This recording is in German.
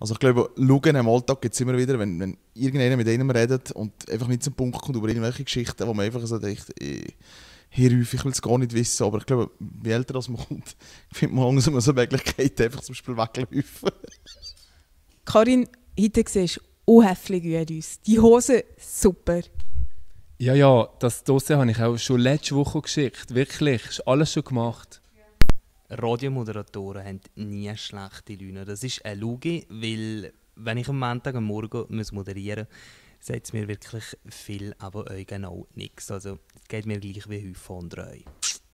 Also ich glaube, schauen im Alltag gibt es immer wieder, wenn, wenn irgendjemand mit einem redet und einfach nicht zum Punkt kommt über irgendwelche Geschichten, wo man einfach so denkt, hier häufig will es gar nicht wissen, aber ich glaube, wie älter das man kommt, findet man langsam so eine Möglichkeit, einfach zum Beispiel wegzuläufen. Karin, heute siehst du unheftig gut aus. Die Hose super. Ja, ja, das Dossier habe ich auch schon letzte Woche geschickt. Wirklich, ist alles schon gemacht. Radiomoderatoren haben nie schlechte Löhne. Das ist eine Lüge, weil wenn ich am Montag am Morgen moderieren muss, sagt es mir wirklich viel, aber euch genau nichts. Also es geht mir gleich wie Häufchen von Reu.